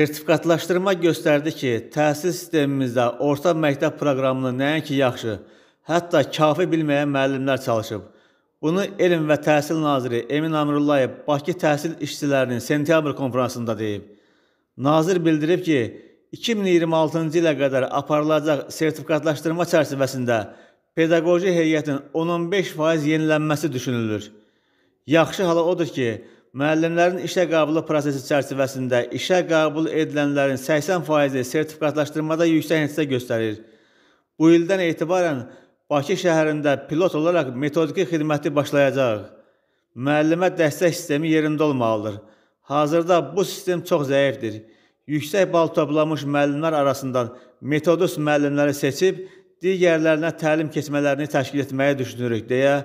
Sertifikatlaşdırma göstərdi ki, təhsil sistemimizdə orta məktəb proqramını nəinki yaxşı, hətta kafi bilməyən müəllimlər çalışıb. Bunu Elm və Təhsil naziri Emin Əmrullayev Bakı təhsil işçilərinin sentyabr konfransında deyib. Nazir bildirib ki, 2026-cı ilə qədər aparılacaq sertifikatlaşdırma çərçivəsində pedaqoji heyətin 10-15% yenilənməsi düşünülür. Yaxşı hala odur ki, Müəllimlərin işə qəbulu prosesi çərçivəsində işə qəbul edilənlərin 80%-i sertifikatlaşdırmada yüksək nəticə göstərir. Bu ildən etibarən Bakı şəhərində pilot olaraq metodiki xidməti başlayacaq. Müəllimə dəstək sistemi yerində olmalıdır. Hazırda bu sistem çox zəifdir. Yüksək bal toplamış müəllimlər arasından metodus müəllimləri seçib digərlərinə təlim keçmələrini təşkil etməyi düşünürük deyə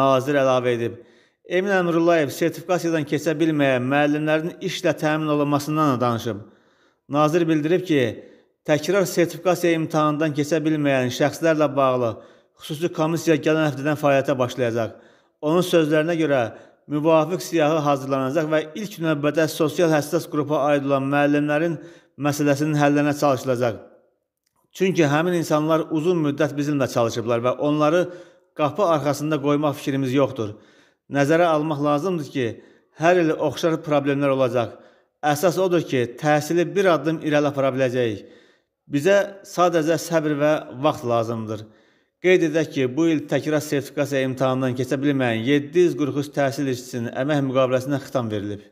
nazir əlavə edib. Emin Əmrullayev sertifikasiyadan keçə bilməyən müəllimlərin işlə təmin olunmasından da danışıb. Nazir bildirib ki, təkrar sertifikasiya imtahanından keçə bilməyən şəxslərlə bağlı xüsusi komissiya gələn həftədən fəaliyyətə başlayacaq. Onun sözlərinə görə müvafiq siyahı hazırlanacaq və ilk növbədə sosial həssas qrupa aid olan müəllimlərin məsələsinin həllinə çalışılacaq. Çünki həmin insanlar uzun müddət bizimlə çalışıblar və onları qapı arxasında qoymaq fikrimiz yoxdur. Nəzərə almaq lazımdır ki, hər il oxşar problemlər olacaq. Əsas odur ki, təhsili bir addım irəli apara biləcəyik. Bizə sadəcə səbr və vaxt lazımdır. Qeyd edək ki, bu il təkrar sertifikasiya imtahanından keçə bilməyən 743 təhsil işçisinin əmək müqaviləsinə xitam verilib.